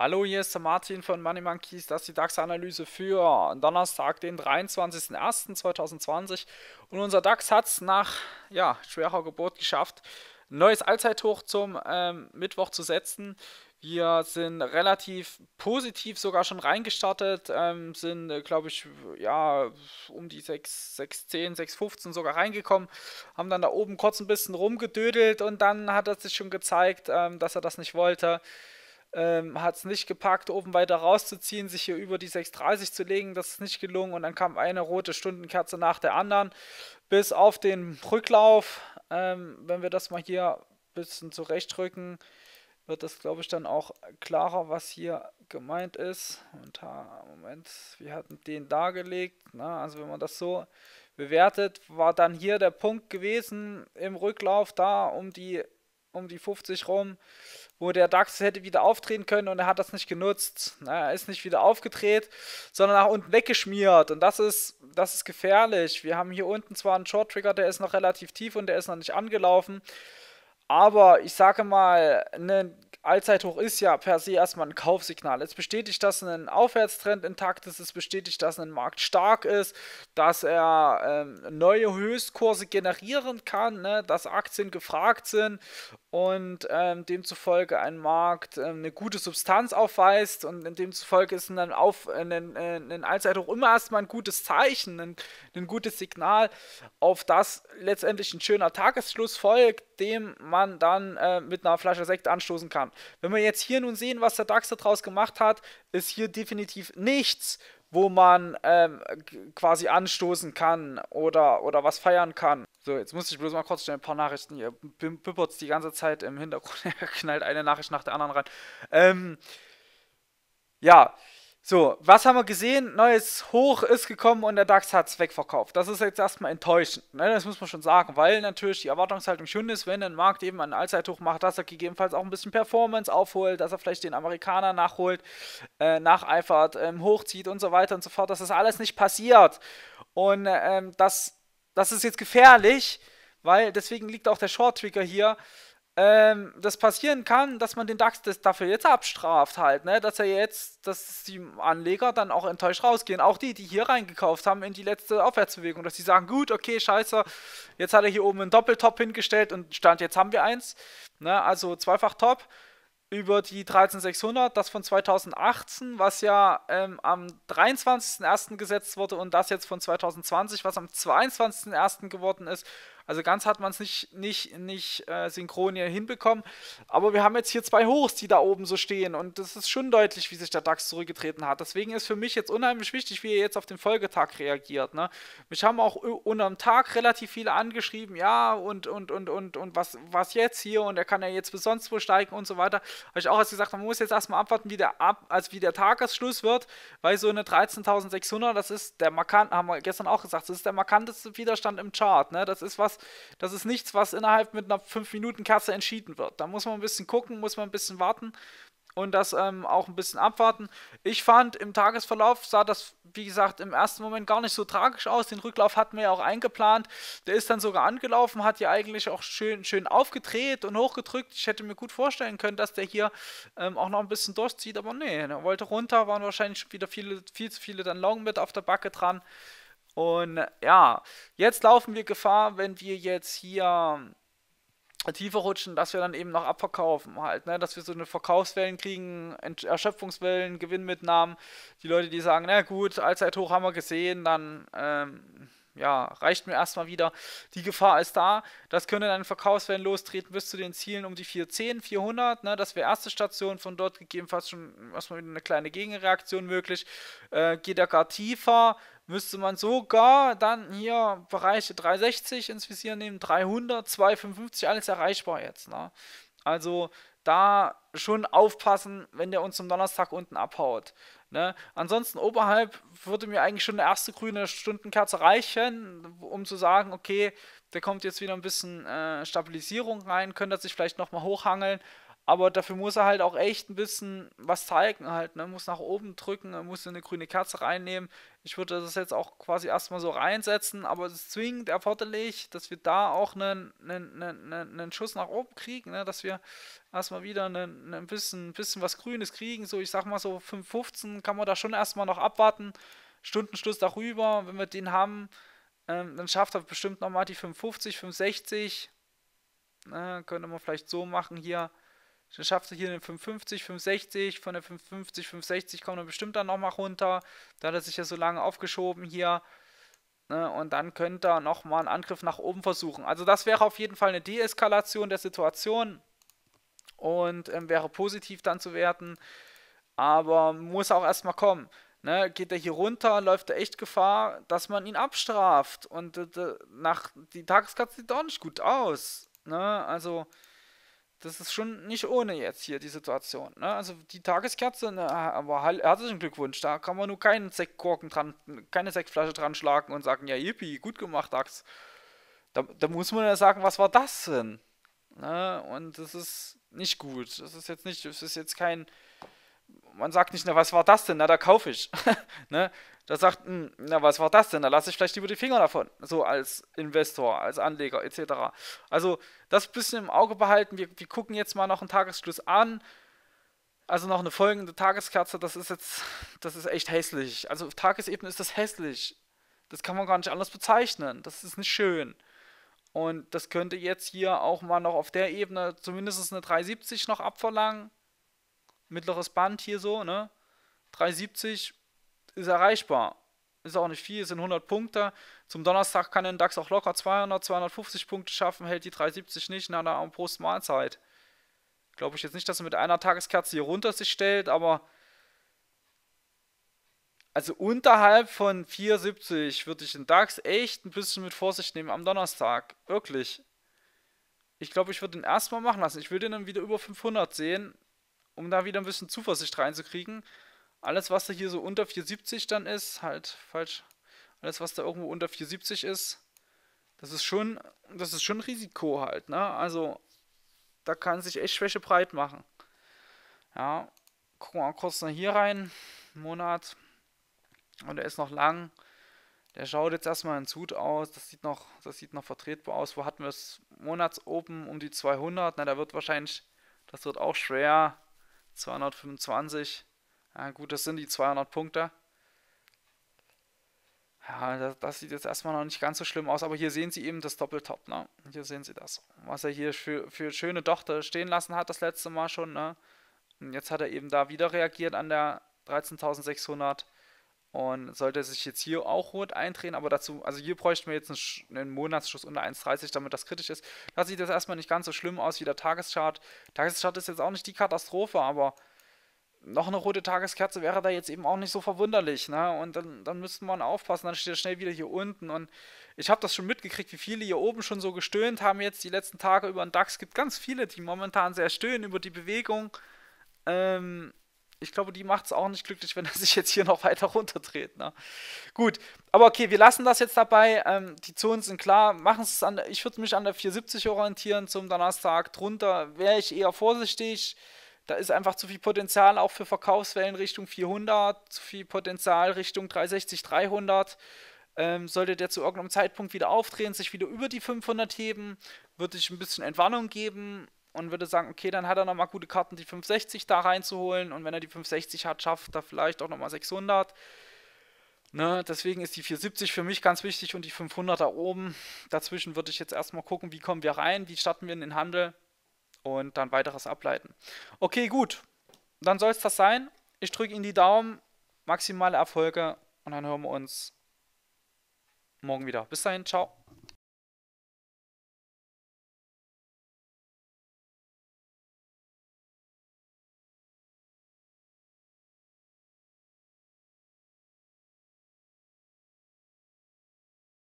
Hallo, hier ist der Martin von Money Monkeys. Das ist die DAX-Analyse für Donnerstag, den 23.01.2020. Und unser DAX hat es nach ja, schwerer Geburt geschafft, ein neues Allzeithoch zum ähm, Mittwoch zu setzen. Wir sind relativ positiv sogar schon reingestartet, ähm, sind, äh, glaube ich, ja, um die 6,10, 6,15 sogar reingekommen, haben dann da oben kurz ein bisschen rumgedödelt und dann hat er sich schon gezeigt, ähm, dass er das nicht wollte ähm, hat es nicht gepackt, oben weiter rauszuziehen, sich hier über die 630 zu legen, das ist nicht gelungen und dann kam eine rote Stundenkerze nach der anderen bis auf den Rücklauf. Ähm, wenn wir das mal hier ein bisschen zurechtrücken, wird das glaube ich dann auch klarer, was hier gemeint ist. Und Moment, wir hatten den dargelegt. Na, ne? also wenn man das so bewertet, war dann hier der Punkt gewesen im Rücklauf da um die um die 50 rum wo der Dax hätte wieder auftreten können und er hat das nicht genutzt. Er ist nicht wieder aufgedreht, sondern nach unten weggeschmiert. Und das ist, das ist gefährlich. Wir haben hier unten zwar einen Short-Trigger, der ist noch relativ tief und der ist noch nicht angelaufen. Aber ich sage mal, ein Allzeithoch ist ja per se erstmal ein Kaufsignal. Es bestätigt, dass ein Aufwärtstrend intakt ist. Es bestätigt, dass ein Markt stark ist, dass er ähm, neue Höchstkurse generieren kann, ne? dass Aktien gefragt sind und ähm, demzufolge ein Markt ähm, eine gute Substanz aufweist und demzufolge ist ein, Auf, ein, ein, ein Allzeithoch immer erstmal ein gutes Zeichen, ein, ein gutes Signal, auf das letztendlich ein schöner Tagesschluss folgt, dem man dann äh, mit einer Flasche Sekt anstoßen kann. Wenn wir jetzt hier nun sehen, was der DAX daraus gemacht hat, ist hier definitiv nichts, wo man ähm, quasi anstoßen kann oder, oder was feiern kann. So, jetzt muss ich bloß mal kurz schnell ein paar Nachrichten. Ihr pippert die ganze Zeit im Hintergrund. Er knallt eine Nachricht nach der anderen rein. Ähm, ja, so, was haben wir gesehen? Neues Hoch ist gekommen und der DAX hat es wegverkauft. Das ist jetzt erstmal enttäuschend. Ne? Das muss man schon sagen, weil natürlich die Erwartungshaltung schon ist, wenn ein Markt eben ein Allzeithoch macht, dass er gegebenenfalls auch ein bisschen Performance aufholt, dass er vielleicht den Amerikaner nachholt, äh, nacheifert, ähm, hochzieht und so weiter und so fort. Das ist alles nicht passiert. Und ähm, das das ist jetzt gefährlich, weil deswegen liegt auch der Short-Trigger hier. Ähm, das passieren kann, dass man den DAX dafür jetzt abstraft halt, ne? Dass er jetzt, dass die Anleger dann auch enttäuscht rausgehen. Auch die, die hier reingekauft haben in die letzte Aufwärtsbewegung, dass die sagen, gut, okay, scheiße, jetzt hat er hier oben einen Doppeltop hingestellt und stand jetzt haben wir eins. Ne? Also zweifach Top über die 13600, das von 2018, was ja ähm, am 23.01. gesetzt wurde und das jetzt von 2020, was am 22.01. geworden ist also ganz hat man es nicht, nicht, nicht äh, synchron hier hinbekommen. Aber wir haben jetzt hier zwei Hochs, die da oben so stehen. Und das ist schon deutlich, wie sich der DAX zurückgetreten hat. Deswegen ist für mich jetzt unheimlich wichtig, wie ihr jetzt auf den Folgetag reagiert. Ne? Mich haben auch unterm Tag relativ viele angeschrieben, ja, und, und, und, und, und was, was jetzt hier? Und er kann ja jetzt bis sonst wo steigen und so weiter. Habe ich auch erst gesagt, man muss jetzt erstmal abwarten, wie der, Ab also wie der Tagesschluss wird, weil so eine 13.600, das ist der markant, haben wir gestern auch gesagt, das ist der markanteste Widerstand im Chart. Ne? Das ist was, das ist nichts, was innerhalb mit einer 5-Minuten-Katze entschieden wird. Da muss man ein bisschen gucken, muss man ein bisschen warten und das ähm, auch ein bisschen abwarten. Ich fand im Tagesverlauf sah das, wie gesagt, im ersten Moment gar nicht so tragisch aus. Den Rücklauf hatten wir ja auch eingeplant. Der ist dann sogar angelaufen, hat ja eigentlich auch schön, schön aufgedreht und hochgedrückt. Ich hätte mir gut vorstellen können, dass der hier ähm, auch noch ein bisschen durchzieht, aber nee, er wollte runter, waren wahrscheinlich wieder viele, viel zu viele dann Long mit auf der Backe dran. Und ja, jetzt laufen wir Gefahr, wenn wir jetzt hier äh, tiefer rutschen, dass wir dann eben noch abverkaufen halt, ne? dass wir so eine Verkaufswellen kriegen, Erschöpfungswellen, Gewinnmitnahmen, die Leute, die sagen, na gut, Allzeithoch haben wir gesehen, dann ähm, ja, reicht mir erstmal wieder, die Gefahr ist da, das könnte dann Verkaufswellen lostreten bis zu den Zielen um die 410, 400, ne? das wäre erste Station, von dort gegebenenfalls schon erstmal wieder eine kleine Gegenreaktion möglich, äh, geht er gar tiefer, müsste man sogar dann hier Bereiche 360 ins Visier nehmen, 300, 255, alles erreichbar jetzt. Ne? Also da schon aufpassen, wenn der uns am Donnerstag unten abhaut. Ne? Ansonsten oberhalb würde mir eigentlich schon eine erste grüne Stundenkerze reichen, um zu sagen, okay, da kommt jetzt wieder ein bisschen äh, Stabilisierung rein, könnte er sich vielleicht nochmal hochhangeln, aber dafür muss er halt auch echt ein bisschen was zeigen halt, ne? Muss nach oben drücken, muss eine grüne Kerze reinnehmen. Ich würde das jetzt auch quasi erstmal so reinsetzen, aber es ist zwingend erforderlich, dass wir da auch einen, einen, einen, einen Schuss nach oben kriegen, ne? dass wir erstmal wieder einen, ein bisschen, bisschen was Grünes kriegen. So, ich sag mal so 5,15 kann man da schon erstmal noch abwarten. Stundenschluss darüber, wenn wir den haben, ähm, dann schafft er bestimmt nochmal die 5,50, 5,60. Äh, könnte man vielleicht so machen hier. Dann schaffst du hier eine 550, 560, von der 550, 560 kommt er bestimmt dann nochmal runter. Da hat er sich ja so lange aufgeschoben hier. Ne? Und dann könnte er nochmal einen Angriff nach oben versuchen. Also das wäre auf jeden Fall eine Deeskalation der Situation und ähm, wäre positiv dann zu werten. Aber muss auch erstmal kommen. Ne, geht er hier runter, läuft er echt Gefahr, dass man ihn abstraft. Und äh, nach, die Tageskarte sieht doch nicht gut aus. Ne, also das ist schon nicht ohne jetzt hier die Situation. Ne? Also die Tageskerze, ne, aber herzlichen Glückwunsch, da kann man nur keinen Sektkorken dran, keine Sektflasche dran schlagen und sagen, ja yippie, gut gemacht, Ax. Da, da, muss man ja sagen, was war das denn? Ne? Und das ist nicht gut. Das ist jetzt nicht, das ist jetzt kein, man sagt nicht, na was war das denn, na da kaufe ich. ne? da sagt, hm, na was war das denn? Da lasse ich vielleicht lieber die Finger davon, so als Investor, als Anleger etc. Also das ein bisschen im Auge behalten. Wir, wir gucken jetzt mal noch einen Tagesschluss an. Also noch eine folgende Tageskerze, das ist jetzt, das ist echt hässlich. Also auf Tagesebene ist das hässlich. Das kann man gar nicht anders bezeichnen. Das ist nicht schön. Und das könnte jetzt hier auch mal noch auf der Ebene zumindest eine 370 noch abverlangen. Mittleres Band hier so, ne? 370, ist erreichbar. Ist auch nicht viel, sind 100 Punkte. Zum Donnerstag kann den DAX auch locker 200, 250 Punkte schaffen, hält die 370 nicht in einer Post-Mahlzeit. Glaube ich jetzt nicht, dass er mit einer Tageskerze hier runter sich stellt, aber also unterhalb von 4,70 würde ich den DAX echt ein bisschen mit Vorsicht nehmen am Donnerstag. Wirklich. Ich glaube, ich würde den erstmal machen lassen. Ich will den dann wieder über 500 sehen, um da wieder ein bisschen Zuversicht reinzukriegen. Alles, was da hier so unter 470 dann ist, halt falsch. Alles, was da irgendwo unter 470 ist, das ist schon, das ist schon Risiko halt, ne? Also, da kann sich echt Schwäche breit machen. Ja, gucken wir mal kurz noch hier rein. Monat. Und er ist noch lang. Der schaut jetzt erstmal in Sud aus. Das sieht noch, das sieht noch vertretbar aus. Wo hatten wir es? Monatsopen um die 200. Na, da wird wahrscheinlich, das wird auch schwer. 225. Ja, gut, das sind die 200 Punkte. Ja, das, das, sieht jetzt erstmal noch nicht ganz so schlimm aus, aber hier sehen Sie eben das Doppeltop, ne? Hier sehen Sie das, was er hier für, für schöne Dochter stehen lassen hat das letzte Mal schon, ne? Und jetzt hat er eben da wieder reagiert an der 13.600 und sollte sich jetzt hier auch rot eindrehen, aber dazu, also hier bräuchten wir jetzt einen, einen Monatsschluss unter 1,30, damit das kritisch ist. Das sieht jetzt erstmal nicht ganz so schlimm aus wie der Tageschart. Tageschart ist jetzt auch nicht die Katastrophe, aber noch eine rote Tageskerze wäre da jetzt eben auch nicht so verwunderlich, ne? Und dann, dann müsste man aufpassen, dann steht er schnell wieder hier unten. Und ich habe das schon mitgekriegt, wie viele hier oben schon so gestöhnt haben jetzt die letzten Tage über den DAX. Es gibt ganz viele, die momentan sehr stöhnen über die Bewegung. Ähm, ich glaube, die macht es auch nicht glücklich, wenn er sich jetzt hier noch weiter runterdreht. Ne? Gut, aber okay, wir lassen das jetzt dabei. Ähm, die Zonen sind klar. Machen es an. Der, ich würde mich an der 470 orientieren zum Donnerstag. Drunter wäre ich eher vorsichtig. Da ist einfach zu viel Potenzial auch für Verkaufswellen Richtung 400, zu viel Potenzial Richtung 360, 300. Ähm, sollte der zu irgendeinem Zeitpunkt wieder aufdrehen, sich wieder über die 500 heben, würde ich ein bisschen Entwarnung geben und würde sagen, okay, dann hat er nochmal gute Karten, die 560 da reinzuholen und wenn er die 560 hat, schafft er vielleicht auch nochmal 600. Ne, deswegen ist die 470 für mich ganz wichtig und die 500 da oben. Dazwischen würde ich jetzt erstmal gucken, wie kommen wir rein, wie starten wir in den Handel und dann weiteres ableiten. Okay, gut. Dann soll es das sein. Ich drücke Ihnen die Daumen, maximale Erfolge und dann hören wir uns morgen wieder. Bis dahin, ciao.